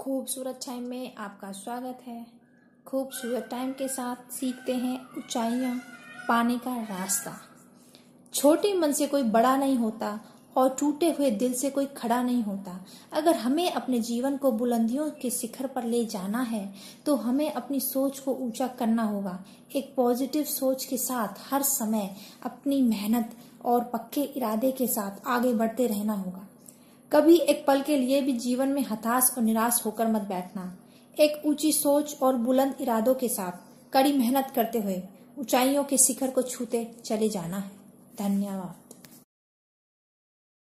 खूबसूरत टाइम में आपका स्वागत है खूबसूरत टाइम के साथ सीखते हैं ऊंचाइयाँ पाने का रास्ता छोटे मन से कोई बड़ा नहीं होता और टूटे हुए दिल से कोई खड़ा नहीं होता अगर हमें अपने जीवन को बुलंदियों के शिखर पर ले जाना है तो हमें अपनी सोच को ऊंचा करना होगा एक पॉजिटिव सोच के साथ हर समय अपनी मेहनत और पक्के इरादे के साथ आगे बढ़ते रहना होगा कभी एक पल के लिए भी जीवन में हताश और निराश होकर मत बैठना एक ऊंची सोच और बुलंद इरादों के साथ कड़ी मेहनत करते हुए ऊंचाइयों के शिखर को छूते चले जाना है धन्यवाद